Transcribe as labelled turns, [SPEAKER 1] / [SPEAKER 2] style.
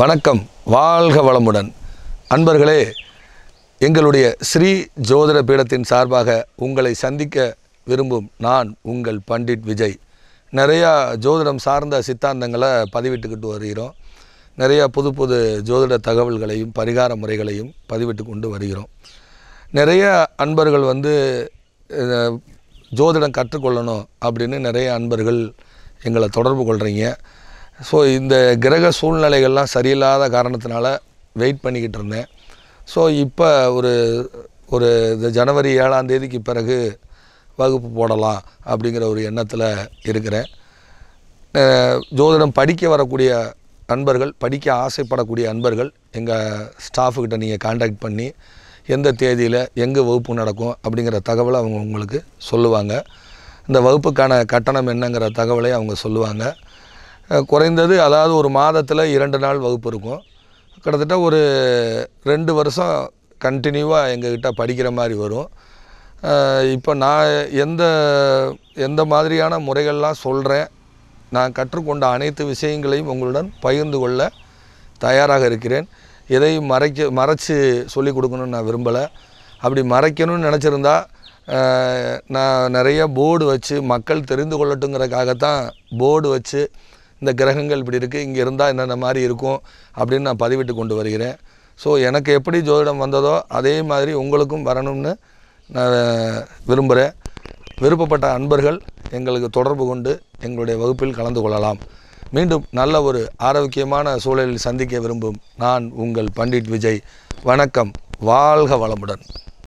[SPEAKER 1] வணக்கம் வாழ்க வளமுடன் அன்பர்களே எங்களுடைய ஸ்ரீ ஜோதிட பீடத்தின் சார்பாக உங்களை சந்திக்க விரும்பும் நான் உங்கள் பண்டிட் விஜய் நிறையா ஜோதிடம் சார்ந்த சித்தாந்தங்களை பதிவிட்டுக்கிட்டு வருகிறோம் நிறையா புது புது ஜோதிட தகவல்களையும் பரிகார முறைகளையும் பதிவிட்டு கொண்டு வருகிறோம் நிறைய அன்பர்கள் வந்து ஜோதிடம் கற்றுக்கொள்ளணும் அப்படின்னு நிறைய அன்பர்கள் எங்களை தொடர்பு கொள்கிறீங்க ஸோ இந்த கிரக சூழ்நிலைகள்லாம் சரியில்லாத காரணத்தினால வெயிட் பண்ணிக்கிட்டு இருந்தேன் ஸோ இப்போ ஒரு ஒரு இந்த ஜனவரி ஏழாம் தேதிக்கு பிறகு வகுப்பு போடலாம் அப்படிங்கிற ஒரு எண்ணத்தில் இருக்கிறேன் ஜோதிடம் படிக்க வரக்கூடிய அன்பர்கள் படிக்க ஆசைப்படக்கூடிய அன்பர்கள் எங்கள் ஸ்டாஃபுக்கிட்ட நீங்கள் காண்டாக்ட் பண்ணி எந்த தேதியில் எங்கே வகுப்பு நடக்கும் அப்படிங்கிற தகவலை அவங்க உங்களுக்கு சொல்லுவாங்க இந்த வகுப்புக்கான கட்டணம் என்னங்கிற தகவலை அவங்க சொல்லுவாங்க குறைந்தது அதாவது ஒரு மாதத்தில் இரண்டு நாள் வகுப்பு இருக்கும் கிட்டத்தட்ட ஒரு ரெண்டு வருஷம் கண்டினியூவாக எங்கக்கிட்ட படிக்கிற மாதிரி வரும் இப்போ நான் எந்த எந்த மாதிரியான முறைகள்லாம் சொல்கிறேன் நான் கற்றுக்கொண்ட அனைத்து விஷயங்களையும் உங்களுடன் பகிர்ந்து கொள்ள தயாராக இருக்கிறேன் எதையும் மறைக்க மறைச்சி சொல்லிக் கொடுக்கணும்னு நான் விரும்பலை அப்படி மறைக்கணும்னு நினச்சிருந்தா நான் நிறைய போர்டு வச்சு மக்கள் தெரிந்து கொள்ளட்டுங்கிறக்காகத்தான் போர்டு வச்சு இந்த கிரகங்கள் இப்படி இருக்குது இங்கே இருந்தால் என்னென்ன மாதிரி இருக்கும் அப்படின்னு நான் பதிவிட்டு கொண்டு வருகிறேன் ஸோ எனக்கு எப்படி ஜோதிடம் வந்ததோ அதே மாதிரி உங்களுக்கும் வரணும்னு நான் விரும்புகிறேன் விருப்பப்பட்ட அன்பர்கள் எங்களுக்கு தொடர்பு கொண்டு எங்களுடைய வகுப்பில் கலந்து கொள்ளலாம் மீண்டும் நல்ல ஒரு ஆரோக்கியமான சூழலில் சந்திக்க விரும்பும் நான் உங்கள் பண்டிட் விஜய் வணக்கம் வாழ்க வளமுடன்